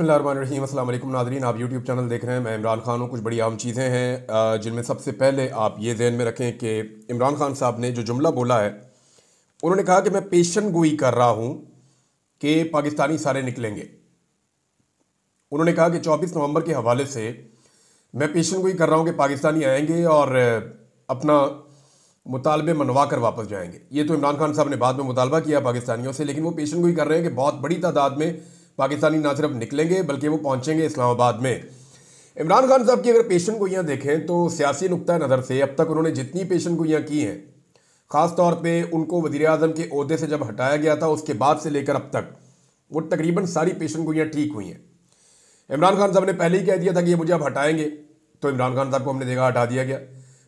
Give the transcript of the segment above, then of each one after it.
बिसमीम अल्लाम नादरीन आप यूट्यूब चैनल देख रहे हैं मैं इमरान खान हूँ कुछ बड़ी आम चीज़ें हैं जिनमें सबसे पहले आप ये जहन में रखें कि इमरान खान साहब ने जो जुमला बोला है उन्होंने कहा कि मैं पेशन गोई कर रहा हूँ कि पाकिस्तानी सारे निकलेंगे उन्होंने कहा कि 24 नवंबर के हवाले से मैं पेशन गोई कर रहा हूँ कि पाकिस्तानी आएंगे और अपना मुतालबे मनवा कर वापस जाएंगे ये तो इमरान खान साहब ने बाद में मुतालबा किया पाकिस्तानियों से लेकिन वो पेशन गोई कर रहे हैं कि बहुत बड़ी तादाद में पाकिस्तानी ना सिर्फ निकलेंगे बल्कि वो पहुँचेंगे इस्लामाबाद में इमरान खान साहब की अगर पेशन गोइयाँ देखें तो सियासी नुकतः नज़र से अब तक उन्होंने जितनी पेशन गोइयाँ की हैं ख़ास तौर पर उनको वजी अजम के अहदे से जब हटाया गया था उसके बाद से लेकर अब तक वो तकरीबन सारी पेशन गोइयाँ ठीक हुई हैं इमरान खान साहब ने पहले ही कह दिया था कि ये मुझे अब हटाएंगे तो इमरान खान साहब को हमने देखा हटा दिया गया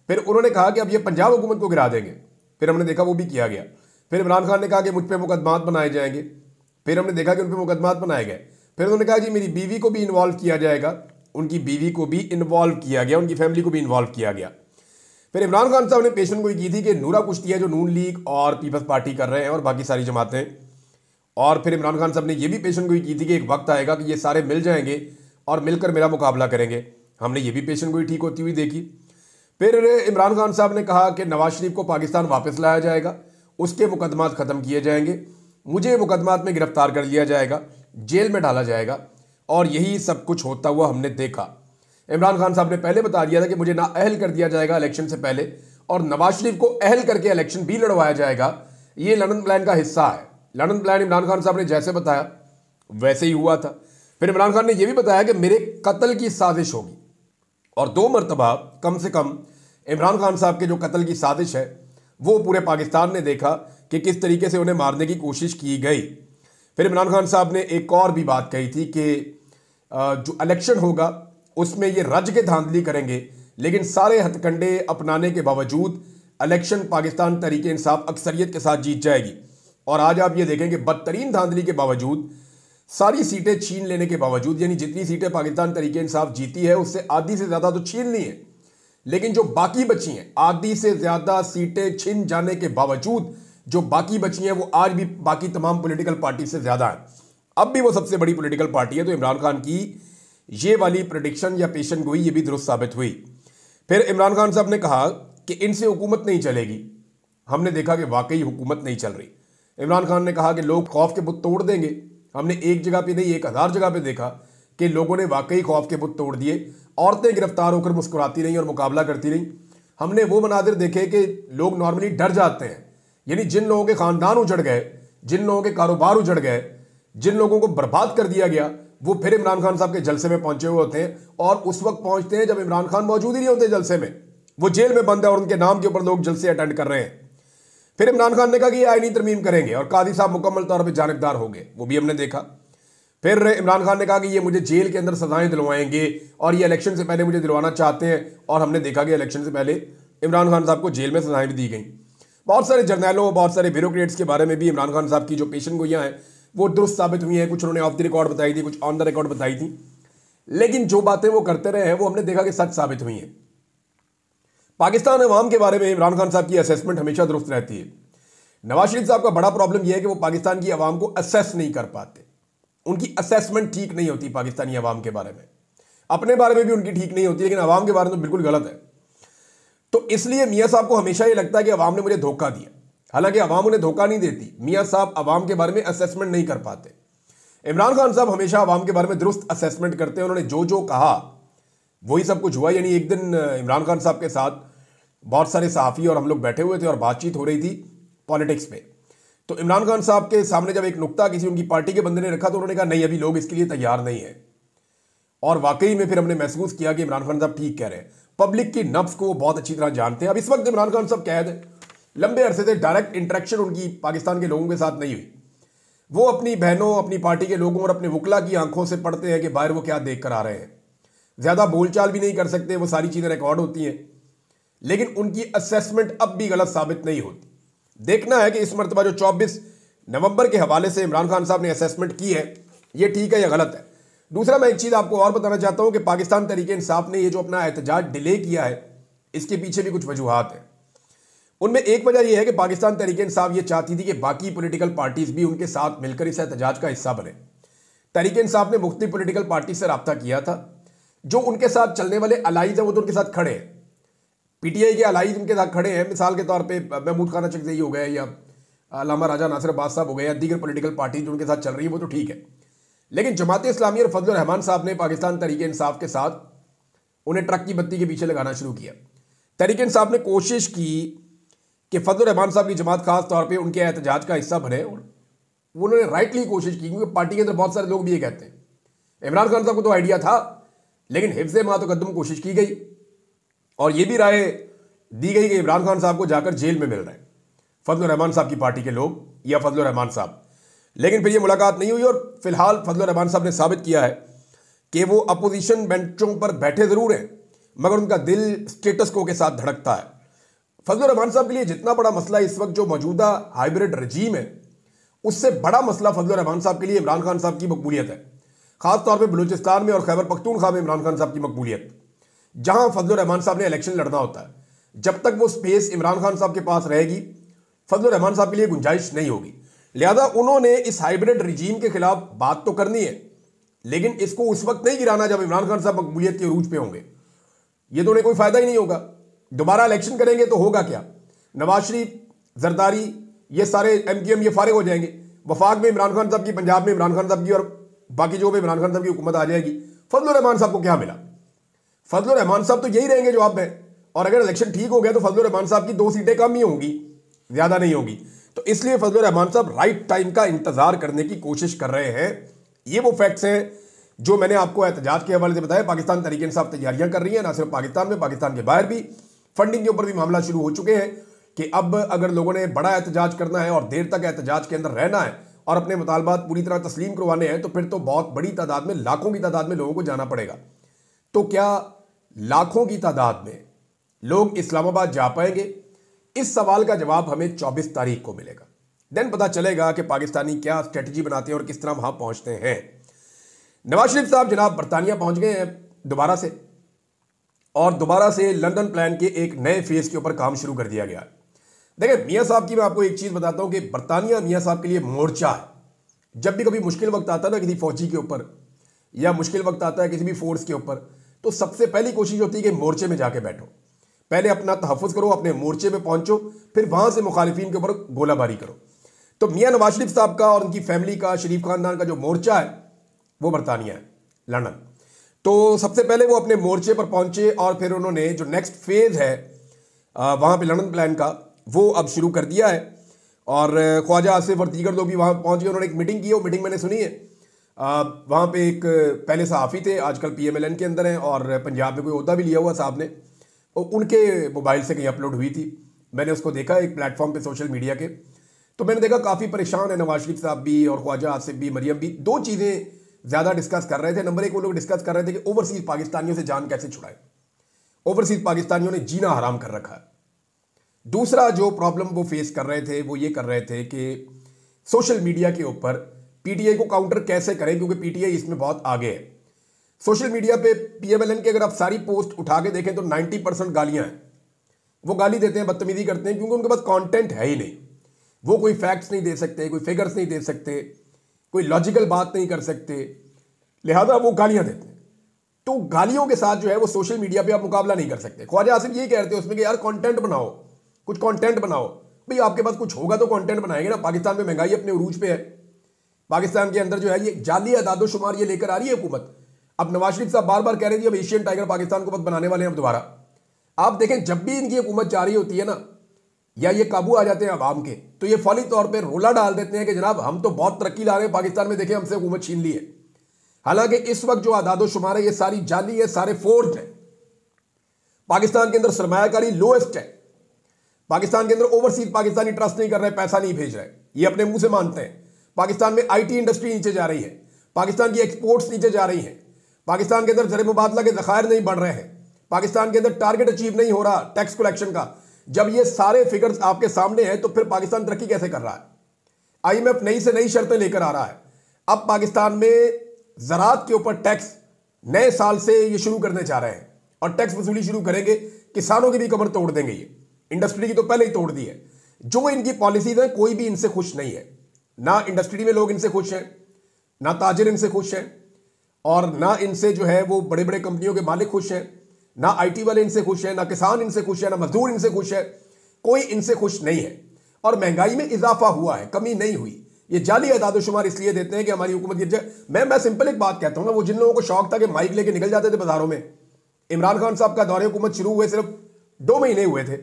फिर उन्होंने कहा कि अब ये पंजाब हुकूमत को गिरा देंगे फिर हमने देखा वो भी किया गया फिर इमरान खान ने कहा कि मुझ पर मुकदमात बनाए जाएंगे फिर हमने देखा कि उन पर मुकदमात बनाए गए फिर उन्होंने कहा जी मेरी बीवी को भी इन्वॉल्व किया जाएगा उनकी बीवी को भी इन्वॉल्व किया गया उनकी फैमिली को भी इन्वॉल्व किया गया फिर इमरान खान साहब ने पेशन गोई की थी कि नूरा कुश्ती है जो नून लीग और पीपल्स पार्टी कर रहे हैं और बाकी सारी जमातें और फिर इमरान खान साहब ने यह भी पेशन गोई की थी कि एक वक्त आएगा कि ये सारे मिल जाएंगे और मिलकर मेरा मुकाबला करेंगे हमने ये भी पेशन गोई ठीक होती हुई देखी फिर इमरान खान साहब ने कहा कि नवाज शरीफ को पाकिस्तान वापस लाया जाएगा उसके मुकदमात ख़त्म किए जाएंगे मुझे मुकदमात में गिरफ्तार कर लिया जाएगा जेल में डाला जाएगा और यही सब कुछ होता हुआ हमने देखा इमरान खान साहब ने पहले बता दिया था कि मुझे ना अहल कर दिया जाएगा इलेक्शन से पहले और नवाज शरीफ को अहल करके इलेक्शन भी लड़वाया जाएगा ये लंडन प्लान का हिस्सा है लंडन प्लान इमरान खान साहब ने जैसे बताया वैसे ही हुआ था फिर इमरान खान ने यह भी बताया कि मेरे कत्ल की साजिश होगी और दो मरतबा कम से कम इमरान खान साहब के जो कत्ल की साजिश है वो पूरे पाकिस्तान ने देखा कि किस तरीके से उन्हें मारने की कोशिश की गई फिर इमरान खान साहब ने एक और भी बात कही थी कि जो इलेक्शन होगा उसमें ये रज के धांधली करेंगे लेकिन सारे हथकंडे अपनाने के बावजूद इलेक्शन पाकिस्तान तरीके इंसाफ अक्सरियत के साथ जीत जाएगी और आज आप ये देखें कि बदतरीन धांधली के बावजूद सारी सीटें छीन लेने के बावजूद यानी जितनी सीटें पाकिस्तान तरीके इंसाफ जीती है उससे आधी से ज़्यादा तो छीन ली है लेकिन जो बाकी बची हैं आधी से ज़्यादा सीटें छीन जाने के बावजूद जो बाकी बची हैं वो आज भी बाकी तमाम पोलिटिकल पार्टी से ज़्यादा हैं अब भी वो सबसे बड़ी पोलिटिकल पार्टी है तो इमरान खान की ये वाली प्रडिक्शन या पेशन गोई ये भी दुरुस्त साबित हुई फिर इमरान खान साहब ने कहा कि इनसे हुकूमत नहीं चलेगी हमने देखा कि वाकई हुकूमत नहीं चल रही इमरान खान ने कहा कि लोग खौफ के बुत तोड़ देंगे हमने एक जगह पे नहीं एक हज़ार जगह पे देखा कि लोगों ने वाकई खौफ के बुत तोड़ दिए औरतें गिरफ्तार होकर मुस्कुराती रहीं और मुकाबला करती रहीं हमने वो मनाजिर देखे कि लोग नॉर्मली डर जाते हैं यानी जिन लोगों के खानदान उजड़ गए जिन लोगों के कारोबार उजड़ गए जिन लोगों को बर्बाद कर दिया गया वो फिर इमरान खान साहब के जलसे में पहुंचे हुए होते हैं और उस वक्त पहुंचते हैं जब इमरान खान मौजूद ही नहीं होते जलसे में वो जेल में बंद है और उनके नाम के ऊपर लोग जलसे अटेंड कर रहे हैं फिर इमरान खान ने कहा कि आईनी तरमीम करेंगे और कादी साहब मुकम्मल तौर पर जानबदार होंगे वो भी हमने देखा फिर इमरान खान ने कहा कि ये मुझे जेल के अंदर सजाएं दिलवाएंगे और ये इलेक्शन से पहले मुझे दिलवाना चाहते हैं और हमने देखा कि इलेक्शन से पहले इमरान खान साहब को जेल में सजाएं भी दी गई बहुत सारे जर्नैलों बहुत सारे ब्यूरोक्रेट्स के बारे में भी इमरान खान साहब की जो पेशन गोइयाँ हैं वो दुरुस्त साबित हुई हैं कुछ उन्होंने ऑफ द रिकॉर्ड बताई थी कुछ ऑन द रिकॉर्ड बताई थी लेकिन जो बातें वो करते रहे हैं वो हमने देखा कि सच साबित हुई हैं पाकिस्तान अवाम के बारे में इमरान खान साहब की असेसमेंट हमेशा दुरुस्त रहती है नवाज शरीफ साहब का बड़ा प्रॉब्लम यह है कि वो पाकिस्तान की आवाम को असेस नहीं कर पाते उनकी असेसमेंट ठीक नहीं होती पाकिस्तानी आवाम के बारे में अपने बारे में भी उनकी ठीक नहीं होती लेकिन आवाम के बारे में तो बिल्कुल गलत है तो इसलिए मियाँ साहब को हमेशा ये लगता है कि अवाम ने मुझे धोखा दिया हालांकि अवाम उन्हें धोखा नहीं देती मियाँ साहब अवाम के बारे में असेसमेंट नहीं कर पाते इमरान खान साहब हमेशा अवाम के बारे में दुरुस्त असेसमेंट करते हैं उन्होंने जो जो कहा वही सब कुछ हुआ यानी एक दिन इमरान खान साहब के साथ बहुत सारे सहाफ़ी और हम लोग बैठे हुए थे और बातचीत हो रही थी पॉलिटिक्स पे तो इमरान खान साहब के सामने जब एक नुकता किसी उनकी पार्टी के बंदे ने रखा तो उन्होंने कहा नहीं अभी लोग इसके लिए तैयार नहीं है और वाकई में फिर हमने महसूस किया कि इमरान खान साहब ठीक कह रहे हैं पब्लिक की नब्स को वो बहुत अच्छी तरह जानते हैं अब इस वक्त इमरान खान साहब कैद है लंबे अरसे से डायरेक्ट इंटरेक्शन उनकी पाकिस्तान के लोगों के साथ नहीं हुई वो अपनी बहनों अपनी पार्टी के लोगों और अपने वकला की आंखों से पढ़ते हैं कि बाहर वो क्या देख कर आ रहे हैं ज़्यादा बोलचाल भी नहीं कर सकते वो सारी चीज़ें रिकॉर्ड होती हैं लेकिन उनकी असेसमेंट अब भी गलत साबित नहीं होती देखना है कि इस मरतबा जो चौबीस नवंबर के हवाले से इमरान खान साहब ने असेसमेंट की है ये ठीक है या गलत है दूसरा मैं एक चीज़ आपको और बताना चाहता हूँ कि पाकिस्तान तरीके इंसाफ ने ये जो अपना एहतजाज डिले किया है इसके पीछे भी कुछ वजूहत हैं उनमें एक वजह यह है कि पाकिस्तान तरीके इंसाफ ये चाहती थी कि बाकी पोलिटिकल पार्टीज़ भी उनके साथ मिलकर इस एहतजाज का हिस्सा बने तरीके इंसाफ ने मुख्त पोलिटिकल पार्टी से रबता किया था जो उनके साथ चलने वाले अलाइज हैं वो तो उनके साथ खड़े हैं पीटीआई के अलाइज उनके साथ खड़े हैं मिसाल के तौर पर महमूद खाना चकजई हो गए या अलामा राजा नासिर बाद साहब हो गए या दीगर पोलिटिकल पार्टी जो उनके साथ चल रही है वो तो ठीक है लेकिन जमात इस्लामी और फजल रहमान साहब ने पाकिस्तान तरीके इंसाफ के साथ उन्हें ट्रक की बत्ती के पीछे लगाना शुरू किया तरीके इंसाफ ने कोशिश की कि फजल रहमान साहब की जमात खास तौर पे उनके एहतजाज का हिस्सा बने और उन्होंने राइटली कोशिश की क्योंकि पार्टी के अंदर बहुत सारे लोग भी ये कहते हैं इमरान खान साहब को तो आइडिया था लेकिन हिफ्ज मातकदम कोशिश की गई और ये भी राय दी गई कि इमरान खान साहब को जाकर जेल में मिल रहे हैं फजल रहमान साहब की पार्टी के लोग या फजल रहमान साहब लेकिन फिर ये मुलाकात नहीं हुई और फिलहाल फजल रहमान साहब ने साबित किया है कि वो अपोजिशन बेंचों पर बैठे ज़रूर हैं मगर उनका दिल स्टेटस को के साथ धड़कता है फजल रहमान साहब के लिए जितना बड़ा मसला इस वक्त जो मौजूदा हाइब्रिड रजीम है उससे बड़ा मसला फजल रहमान साहब के लिए इमरान खान साहब की मकबूलियत है खासतौर पर बलूचिस्तान में और खैबर पख्तूनखा में इमरान खान साहब की मकबूलियत जहां फजल रहमान साहब ने इलेक्शन लड़ना होता है जब तक वो स्पेस इमरान खान साहब के पास रहेगी फजल रहमान साहब के लिए गुंजाइश नहीं होगी लिहाजा उन्होंने इस हाइब्रिड रिजीम के खिलाफ बात तो करनी है लेकिन इसको उस वक्त नहीं गिराना जब इमरान खान साहब मकबूलियत के रूज पे होंगे ये तो उन्हें कोई फ़ायदा ही नहीं होगा दोबारा इलेक्शन करेंगे तो होगा क्या नवाज शरीफ जरदारी ये सारे एम क्यू एम ये फारिग हो जाएंगे वफाक में इमरान खान साहब की पंजाब में इमरान खान साहब की और बाकी जो भी इमरान खान साहब की हुकूमत आ जाएगी फजल रहमान साहब को क्या मिला फजल रहमान साहब तो यही रहेंगे जो आप हैं और अगर इलेक्शन ठीक हो गया तो फजल रहमान साहब की दो सीटें कम ही होंगी ज़्यादा नहीं होगी तो इसलिए फजल रहमान साहब राइट टाइम का इंतजार करने की कोशिश कर रहे हैं ये वो फैक्ट्स हैं जो मैंने आपको एहतजाज के हवाले से बताया पाकिस्तान तरीके साहब तैयारियां कर रही है ना सिर्फ पाकिस्तान में पाकिस्तान के बाहर भी फंडिंग के ऊपर भी मामला शुरू हो चुके हैं कि अब अगर लोगों ने बड़ा एहतजाज करना है और देर तक एहतजाज के अंदर रहना है और अपने मुतालबात पूरी तरह तस्लीम करवाने हैं तो फिर तो बहुत बड़ी तादाद में लाखों की तादाद में लोगों को जाना पड़ेगा तो क्या लाखों की तादाद में लोग इस्लामाबाद जा पाएंगे इस सवाल का जवाब हमें 24 तारीख को मिलेगा देन पता चलेगा कि पाकिस्तानी क्या स्ट्रेटजी बनाते हैं और किस तरह वहां पहुंचते हैं नवाज शरीफ साहब जनाब बरतानिया पहुंच गए हैं दोबारा से और दोबारा से लंदन प्लान के एक नए फेज के ऊपर काम शुरू कर दिया गया है देखिए मियाँ साहब की मैं आपको एक चीज़ बताता हूँ कि बरतानिया मियाँ साहब के लिए मोर्चा है जब भी कभी मुश्किल वक्त आता है ना किसी फौजी के ऊपर या मुश्किल वक्त आता है किसी भी फोर्स के ऊपर तो सबसे पहली कोशिश होती है कि मोर्चे में जाके बैठो पहले अपना तहफ़ करो अपने मोर्चे पर पहुंचो फिर वहां से मुखालफी के ऊपर गोलाबारी करो तो मियाँ नवाज शरीफ साहब का और उनकी फैमिली का शरीफ खानदान का जो मोर्चा है वो बरतानिया है लंडन तो सबसे पहले वो अपने मोर्चे पर पहुंचे और फिर उन्होंने जो नेक्स्ट फेज़ है वहाँ पे लंडन प्लान का वो अब शुरू कर दिया है और ख्वाजा आसिफ और दीगर लोग भी वहाँ पहुँच गए उन्होंने एक मीटिंग की है वो मीटिंग मैंने सुनी है वहाँ पे एक पहले सहाफ़ी थे आजकल पीएमएलएन के अंदर हैं और पंजाब में कोई अहदा भी लिया हुआ साहब ने उनके मोबाइल से कहीं अपलोड हुई थी मैंने उसको देखा एक प्लेटफॉर्म पे सोशल मीडिया के तो मैंने देखा काफ़ी परेशान है नवाज शरीफ साहब भी और ख्वाजा आसिफ भी मरियम भी दो चीज़ें ज़्यादा डिस्कस कर रहे थे नंबर एक वो लोग डिस्कस कर रहे थे कि ओवरसीज़ पाकिस्तानियों से जान कैसे छुड़ाए ओवरसीज़ पाकिस्तानियों ने जीना हराम कर रखा है दूसरा जो प्रॉब्लम वो फेस कर रहे थे वो ये कर रहे थे कि सोशल मीडिया के ऊपर पीटीआई को काउंटर कैसे करें क्योंकि पीटीआई इसमें बहुत आगे है सोशल मीडिया पे पीएमएलएन के अगर आप सारी पोस्ट उठा के देखें तो 90 परसेंट गालियाँ हैं वो गाली देते हैं बदतमीजी करते हैं क्योंकि उनके पास कंटेंट है ही नहीं वो कोई फैक्ट्स नहीं दे सकते कोई फिगर्स नहीं दे सकते कोई लॉजिकल बात नहीं कर सकते लिहाजा वो गालियाँ देते हैं तो गालियों के साथ जो है वो सोशल मीडिया पर आप मुकाबला नहीं कर सकते ख्वाजा आसिफ कह रहे हैं उसमें कि यार कॉन्टेंट बनाओ कुछ कॉन्टेंट बनाओ भाई आपके पास कुछ होगा तो कॉन्टेंट बनाएंगे ना पाकिस्तान में महंगाई अपने उरूज पे है पाकिस्तान के अंदर जो है ये जाली अदादोशुमार ये लेकर आ रही है हुकूमत अब नवाज शरीफ साहब बार बार कह रहे थे अब एशियन टाइगर पाकिस्तान को मत बनाने वाले हैं अब दोबारा आप देखें जब भी इनकी हुकूमत जारी होती है ना या ये काबू आ जाते हैं आवाम के तो ये फौरी तौर पर रोला डाल देते हैं कि जनाब हम तो बहुत तरक्की ला रहे हैं पाकिस्तान में देखें हमसे हुकूमत छीन ली है हालांकि इस वक्त जो आदाद शुमार है ये सारी जाली है सारे फोर्ज है पाकिस्तान के अंदर सरमाकारी लोएस्ट है पाकिस्तान के अंदर ओवरसीज पाकिस्तानी ट्रस्ट नहीं कर रहे पैसा नहीं भेज रहे ये अपने मुंह से मानते हैं पाकिस्तान में आईटी इंडस्ट्री नीचे जा रही है पाकिस्तान की एक्सपोर्ट्स नीचे जा रही हैं पाकिस्तान के अंदर जर मुबादला के जखायर नहीं बढ़ रहे हैं पाकिस्तान के अंदर टारगेट अचीव नहीं हो रहा टैक्स कलेक्शन का जब ये सारे फिगर्स आपके सामने हैं तो फिर पाकिस्तान तरक्की कैसे कर रहा है आईएमएफ नई से नई शर्तें लेकर आ रहा है अब पाकिस्तान में ज़रात के ऊपर टैक्स नए साल से ये शुरू करने चाह रहे हैं और टैक्स वसूली शुरू करेंगे किसानों की भी कमर तोड़ देंगे ये इंडस्ट्री की तो पहले ही तोड़ दी है जो इनकी पॉलिसीज हैं कोई भी इनसे खुश नहीं है ना इंडस्ट्री में लोग इनसे खुश हैं ना ताजिर इनसे खुश हैं और ना इनसे जो है वो बड़े बड़े कंपनियों के मालिक खुश हैं ना आईटी वाले इनसे खुश हैं ना किसान इनसे खुश है ना मजदूर इनसे खुश है कोई इनसे खुश नहीं है और महंगाई में इजाफा हुआ है कमी नहीं हुई ये जाली अदादोशुमार इसलिए देते हैं कि हमारी हुकूमत गिर मैं मैं सिंपल एक बात कहता हूँ ना वो जिन लोगों को शौक था कि माइक लेके निकल जाते थे बाजारों में इमरान खान साहब का दौरे हुकूमत शुरू हुए सिर्फ दो महीने हुए थे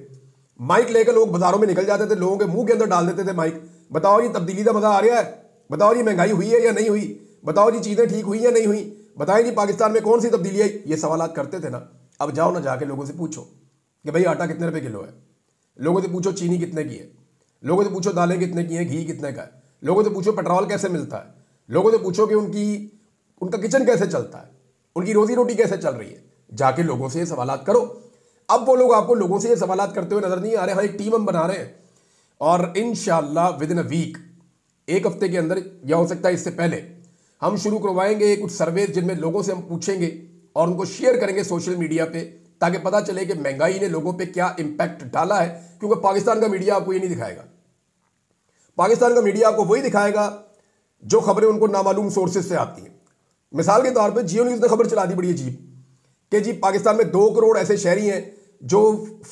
माइक लेकर लोग बाजारों में निकल जाते थे लोगों के मुंह के अंदर डाल देते थे माइक बताओ ये तब्दीली का मजा आ रहा है बताओ ये महंगाई हुई है या नहीं हुई बताओ जी चीज़ें ठीक हुई या नहीं हुई बताएं जी पाकिस्तान में कौन सी तब्दीली आई ये सवाल करते थे ना अब जाओ ना जाके लोगों से पूछो कि भाई आटा कितने रुपए किलो है लोगों से पूछो चीनी कितने की है लोगों से पूछो दालें कितने की हैं घी कितने का है लोगों से पूछो पेट्रोल कैसे मिलता है लोगों से पूछो कि उनकी उनका किचन कैसे चलता है उनकी रोजी रोटी कैसे चल रही है जाके लोगों से ये सवाल करो अब वो लोग आपको लोगों से ये सवाल करते हुए नजर नहीं आ रहे हाँ एक टीम हम बना रहे हैं और in with in a week एक हफ्ते के अंदर या हो सकता है इससे पहले हम शुरू करवाएंगे कुछ सर्वे जिनमें लोगों से हम पूछेंगे और उनको शेयर करेंगे सोशल मीडिया पे ताकि पता चले कि महंगाई ने लोगों पे क्या इंपैक्ट डाला है क्योंकि पाकिस्तान का मीडिया आपको ये नहीं दिखाएगा पाकिस्तान का मीडिया आपको वही दिखाएगा जो खबरें उनको नामालूम सोर्सेज से आती हैं मिसाल के तौर पर जियो न्यूज़ ने खबर चला दी बड़ी अजीब कि जी पाकिस्तान में दो करोड़ ऐसे शहरी हैं जो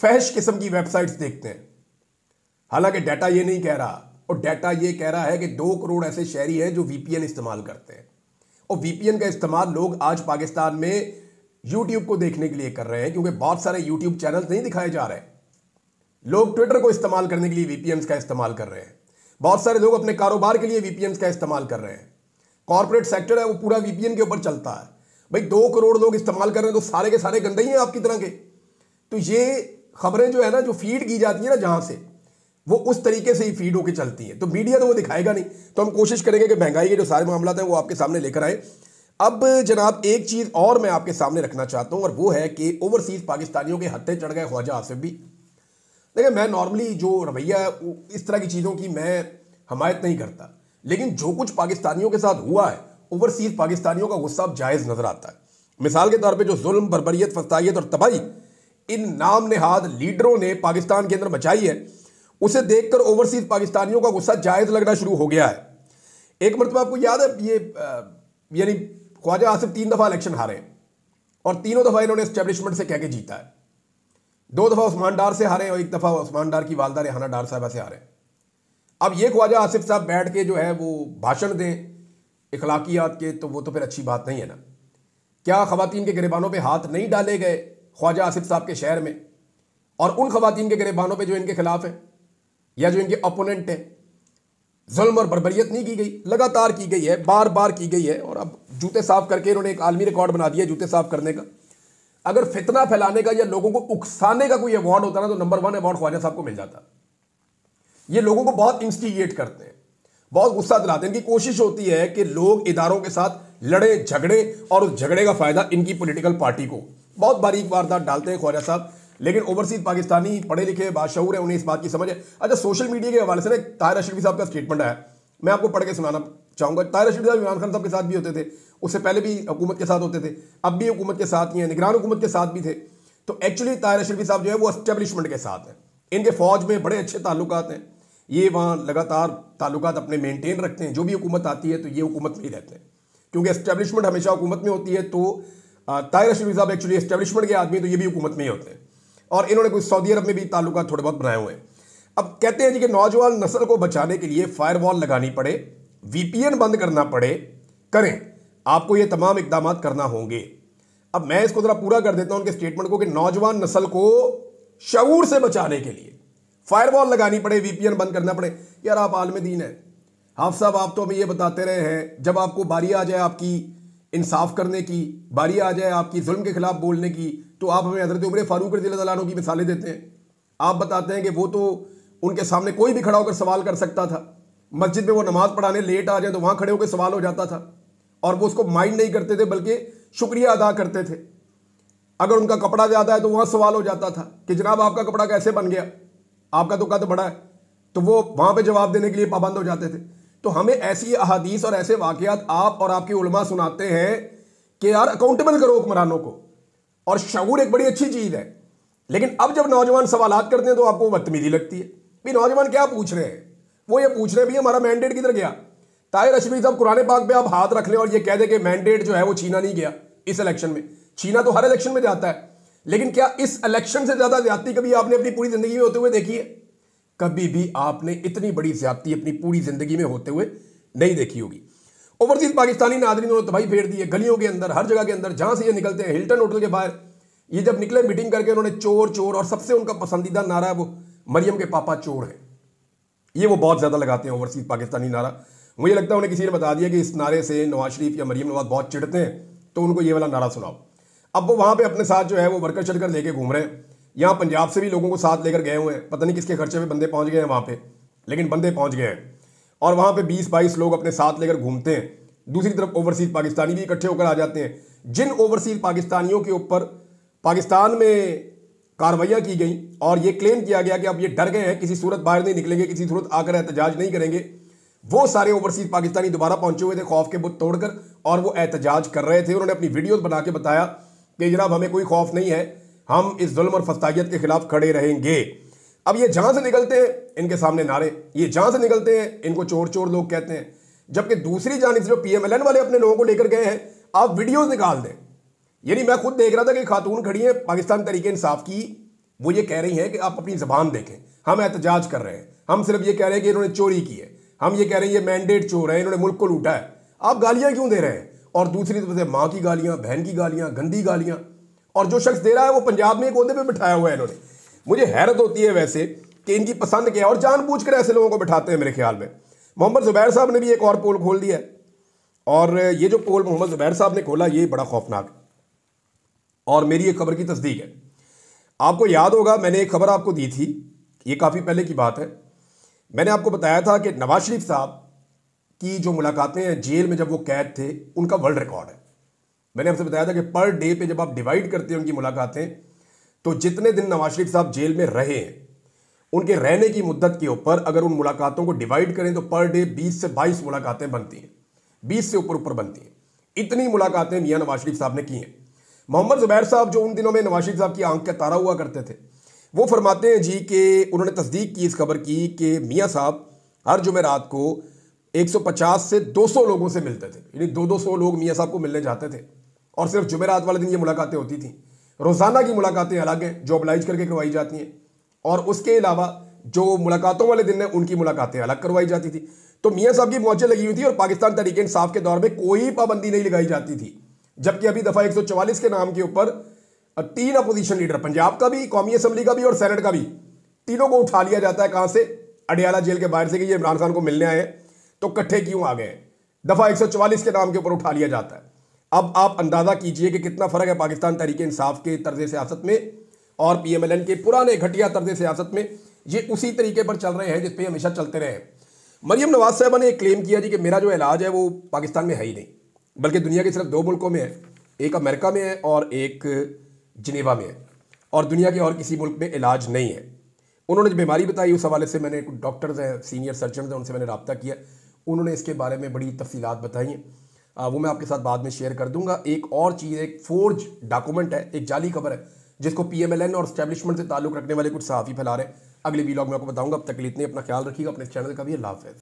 फैश किस्म की वेबसाइट्स देखते हैं हालांकि डाटा ये नहीं कह रहा और डेटा ये कह रहा है कि दो करोड़ ऐसे शहरी हैं जो वीपीएन इस्तेमाल करते हैं और वीपीएन का इस्तेमाल लोग आज पाकिस्तान में यूट्यूब को देखने के लिए कर रहे हैं क्योंकि बहुत सारे यूट्यूब चैनल नहीं दिखाए जा रहे लोग ट्विटर को इस्तेमाल करने के लिए वीपीएन का इस्तेमाल कर रहे हैं बहुत सारे लोग अपने कारोबार के लिए वीपीएन का इस्तेमाल कर रहे हैं कॉरपोरेट सेक्टर है वो पूरा वीपीएन के ऊपर चलता है भाई दो करोड़ लोग इस्तेमाल कर रहे हैं तो सारे के सारे गंदे ही हैं आपकी तरह के तो ये खबरें जो है ना जो फीड की जाती है ना जहां से वो उस तरीके से ही फीड होकर चलती है तो मीडिया तो वो दिखाएगा नहीं तो हम कोशिश करेंगे कि महंगाई के जो सारे मामला है वो आपके सामने लेकर आए अब जनाब एक चीज़ और मैं आपके सामने रखना चाहता हूं और वो है कि ओवरसीज़ पाकिस्तानियों के हत्थे चढ़ गए ख्वाजा आसिफ भी देखिए मैं नॉर्मली जो रवैया इस तरह की चीज़ों की मैं हमायत नहीं करता लेकिन जो कुछ पाकिस्तानियों के साथ हुआ है ओवरसीज़ पाकिस्तानियों का गुस्सा जायज़ नज़र आता है मिसाल के तौर पर जो जुल्म बरबरीत फसाइत और तबाही इन नाम नहाद लीडरों ने पाकिस्तान के अंदर बचाई है उसे देखकर ओवरसीज पाकिस्तानियों का गुस्सा जायज लगना शुरू हो गया है एक मरतबा आपको याद है ये यानी ख्वाजा आसिफ तीन दफ़ा इलेक्शन हारे हैं और तीनों दफ़ा इन्होंने इस्टेब्लिशमेंट से कह के जीता है दो दफ़ा उस्मान डार से हारे और एक दफ़ा उस्मान डार की वालदा रेहाना डार साहबा से हारे अब ये ख्वाजा आसिफ साहब बैठ के जो है वो भाषण दें इखलाकियात के तो वो तो फिर अच्छी बात नहीं है ना क्या ख़वान के गरीबानों पर हाथ नहीं डाले गए ख्वाजा आसिफ साहब के शहर में और उन ख़वान के गरीबानों पर जो इनके खिलाफ हैं या जो इनके अपोनेंट हैं जुल्म और बरबरीत नहीं की गई लगातार की गई है बार बार की गई है और अब जूते साफ करके इन्होंने एक आलमी रिकॉर्ड बना दिया जूते साफ करने का अगर फितना फैलाने का या लोगों को उकसाने का कोई अवार्ड होता ना तो नंबर वन अवार्ड ख्वाजा साहब को मिल जाता ये लोगों को बहुत इंस्टिगेट करते हैं बहुत गुस्सा दिलाते हैं इनकी कोशिश होती है कि लोग इदारों के साथ लड़े झगड़े और उस झगड़े का फायदा इनकी पोलिटिकल पार्टी को बहुत बारीक वारदात डालते हैं ख्वाजा साहब लेकिन ओवरसीज पाकिस्तानी पढ़े लिखे बादशाह हैं उन्हें इस बात की समझ है अच्छा सोशल मीडिया के हवाले से ना ताहिर अशरफी साहब का स्टेटमेंट आया मैं आपको पढ़ के सुनाना चाहूँगा ताहिर अशरफी साहब इमरान खान साहब के साथ भी होते थे उससे पहले भी हुकूमत के साथ होते थे अब भी हुकूमत के साथ ही हैं निगरान हुकूमत के साथ भी थे तो एक्चुअली ताहिर अशरफी साहब जो है वो एस्टेब्लिशमेंट के साथ हैं इनके फौज में बड़े अच्छे ताल्लुक हैं ये वहाँ लगातार ताल्लुक अपने मेनटेन रखते हैं जो भी हुकूमत आती है तो ये हुकूमत में ही रहते हैं क्योंकि इस्टेब्लिशमेंट हमेशा हुकूमत में होती है तो ताहिर अशरफी साहब एक्चुअली इस्टेब्लिशमेंट के आदमी तो ये भी हुकूमत में ही होते हैं और इन्होंने कुछ सऊदी अरब में भी ताल्लुक थोड़े बहुत बनाए हुए हैं अब कहते हैं जी कि नौजवान नस्ल को बचाने के लिए फायर लगानी पड़े वीपीएन बंद करना पड़े करें आपको ये तमाम इकदाम करना होंगे अब मैं इसको ज़रा पूरा कर देता हूं उनके स्टेटमेंट को कि नौजवान नस्ल को शऊर से बचाने के लिए वॉल लगानी पड़े वीपीएन बंद करना पड़े यार आप आलमदीन है हाफ साहब आप तो हमें यह बताते रहे हैं जब आपको बारी आ जाए आपकी इंसाफ करने की बारी आ जाए आपकी जुल्म के ख़िलाफ़ बोलने की तो आप हमें हज़रत उम्र फ़ारूक रजी तैन की मिसालें देते हैं आप बताते हैं कि वो तो उनके सामने कोई भी खड़ा होकर सवाल कर सकता था मस्जिद में वो नमाज़ पढ़ाने लेट आ जाए तो वहाँ खड़े होकर सवाल हो जाता था और वो उसको माइंड नहीं करते थे बल्कि शुक्रिया अदा करते थे अगर उनका कपड़ा ज़्यादा है तो वहाँ सवाल हो जाता था कि जनाब आपका कपड़ा कैसे बन गया आपका तो कद बड़ा है तो वो वहाँ पर जवाब देने के लिए पाबंद हो जाते थे तो हमें ऐसी अहादीस और ऐसे वाक़ात आप और आपके उलमा सुनाते हैं कि यार अकाउंटेबल करो हुक्मरानों को और शूर एक बड़ी अच्छी चीज़ है लेकिन अब जब नौजवान सवाल करते हैं तो आपको बदतमीजी लगती है भी नौजवान क्या पूछ रहे हैं वो ये पूछ रहे भी हमारा मैंडेट किधर गया ताहिर अशमी साहब कुरान पाक पे आप हाथ रख लें और ये कह दें कि मैंडेट जो है वो छीना नहीं गया इस इलेक्शन में छीना तो हर इलेक्शन में जाता है लेकिन क्या इस इलेक्शन से ज़्यादा ज्यादा कभी आपने अपनी पूरी ज़िंदगी में होते हुए देखी है कभी भी आपने इतनी बड़ी ज्यादती अपनी पूरी जिंदगी में होते हुए नहीं देखी होगी ओवरसीज पाकिस्तानी नादरी ने तबाही फेर दी है गलियों के अंदर हर जगह के अंदर जहां से ये निकलते हैं हिल्टन होटल के बाहर ये जब निकले मीटिंग करके उन्होंने चोर चोर और सबसे उनका पसंदीदा नारा है वो मरियम के पापा चोर है ये वो बहुत ज़्यादा लगाते हैं ओवरसीज पाकिस्तानी नारा मुझे लगता है उन्हें किसी ने बता दिया कि इस नारे से नवाज शरीफ या मरियम नवाज बहुत चिढ़ते हैं तो उनको ये वाला नारा सुनाओ अब वो वहां पर अपने साथ जो है वो वर्कर चढ़कर लेके घूम रहे हैं यहाँ पंजाब से भी लोगों को साथ लेकर गए हुए हैं पता नहीं किसके खर्चे पे बंदे पहुँच गए हैं वहाँ पे लेकिन बंदे पहुँच गए हैं और वहाँ पे 20-22 लोग अपने साथ लेकर घूमते हैं दूसरी तरफ ओवरसीज पाकिस्तानी भी इकट्ठे होकर आ जाते हैं जिन ओवरसीज पाकिस्तानियों के ऊपर पाकिस्तान में कार्रवाइयाँ की गई और ये क्लेम किया गया कि अब ये डर गए हैं किसी सूरत बाहर नहीं निकलेंगे किसी सूरत आकर एहतजाज नहीं करेंगे वो सारे ओवरसीज पाकिस्तानी दोबारा पहुंचे हुए थे खौफ के बुत तोड़कर और वो एहतजाज कर रहे थे उन्होंने अपनी वीडियोस बना के बताया कि जनाब हमें कोई खौफ नहीं है हम इस जुल्म और फस्तायत के खिलाफ खड़े रहेंगे अब ये जहां से निकलते हैं इनके सामने नारे ये जहां से निकलते हैं इनको चोर चोर लोग कहते हैं जबकि दूसरी जानब जो पीएमएलएन वाले अपने लोगों को लेकर गए हैं आप वीडियोस निकाल दें यानी मैं खुद देख रहा था कि खातून खड़ी है पाकिस्तान तरीके इंसाफ की वो ये कह रही हैं कि आप अपनी जबान देखें हम एहतजाज कर रहे हैं हम सिर्फ ये कह रहे हैं कि इन्होंने चोरी की है हम ये कह रहे हैं ये मैंडेट चोर है इन्होंने मुल्क को लूटा है आप गालियाँ क्यों दे रहे हैं और दूसरी तरफ से माँ की गालियाँ बहन की गालियाँ गंदी गालियाँ और जो शख्स दे रहा है वो पंजाब में एक अहदे पर बिठाया हुआ है इन्होंने मुझे हैरत होती है वैसे कि इनकी पसंद क्या है और जानबूझ कर ऐसे लोगों को बिठाते हैं मेरे ख्याल में मोहम्मद जुबैर साहब ने भी एक और पोल खोल दिया है और ये जो पोल मोहम्मद जुबैर साहब ने खोला ये बड़ा खौफनाक है और मेरी एक खबर की तस्दीक है आपको याद होगा मैंने एक खबर आपको दी थी ये काफ़ी पहले की बात है मैंने आपको बताया था कि नवाज शरीफ साहब की जो मुलाकातें हैं जेल में जब वो कैद थे उनका वर्ल्ड रिकॉर्ड है मैंने आपसे बताया था कि पर डे पे जब आप डिवाइड करते हैं उनकी मुलाकातें तो जितने दिन नवाज शरीफ साहब जेल में रहे हैं उनके रहने की मुद्दत के ऊपर अगर उन मुलाकातों को डिवाइड करें तो पर डे 20 से 22 मुलाकातें बनती हैं 20 से ऊपर ऊपर बनती हैं इतनी मुलाकातें मियाँ नवाज शरीफ साहब ने की हैं मोहम्मद जुबैर साहब जो उन दिनों में नवाज शरीफ साहब की आंख का तारा हुआ करते थे वो फरमाते हैं जी कि उन्होंने तस्दीक की इस खबर की कि मियाँ साहब हर जुमेरात को 150 से 200 लोगों से मिलते थे यानी दो दो सौ लोग मियाँ साहब को मिलने जाते थे और सिर्फ जुमेरात वाले दिन ये मुलाकातें होती थी रोज़ाना की मुलाकातें अलग हैं जो अब्लाइज करके करवाई जाती हैं और उसके अलावा जो मुलाकातों वाले दिन है उनकी मुलाकातें अलग करवाई जाती थी तो मियाँ साहब की मौजें लगी हुई थी और पाकिस्तान तरीके इंसाफ के दौर में कोई पाबंदी नहीं लगाई जाती थी जबकि अभी दफ़ा एक के नाम के ऊपर तीन अपोजिशन लीडर पंजाब का भी कौमी असम्बली का भी और सैनेट का भी तीनों को उठा लिया जाता है कहाँ से अडियाला जेल के बाहर से कि ये इमरान खान को मिलने आए तो कट्ठे क्यों आ गए दफ़ा 144 के नाम के ऊपर उठा लिया जाता है अब आप अंदाज़ा कीजिए कि कितना फ़र्क है पाकिस्तान तहरीक इंसाफ के तर्ज सियासत में और पी एम एल एन के पुराने घटिया तर्ज सियासत में ये उसी तरीके पर चल रहे हैं जिस पर हमेशा चलते रहे हैं मरियम नवाज साहबा ने एक क्लेम किया जी कि मेरा जो इलाज है वो पाकिस्तान में है ही नहीं बल्कि दुनिया के सिर्फ दो मुल्कों में है एक अमेरिका में है और एक जिनेवा में है और दुनिया के और किसी मुल्क में इलाज नहीं है उन्होंने जो बीमारी बताई उस हवाले से मैंने कुछ डॉक्टर्स हैं सीनियर सर्जन हैं उनसे मैंने रबता किया उन्होंने इसके बारे में बड़ी तफसीत बताई हैं वो मैं आपके साथ बाद में शेयर कर दूंगा एक और चीज़ एक फोर्ज डॉक्यूमेंट है एक जाली खबर है जिसको पीएमएलएन और स्टैब्लिशमेंट से ताल्लुक रखने वाले कुछ सहाफ़ी फैला रहे हैं अगले वीलॉग में आपको बताऊंगा अब तक इतने अपना ख्याल रखिएगा अपने चैनल का भी लाभ है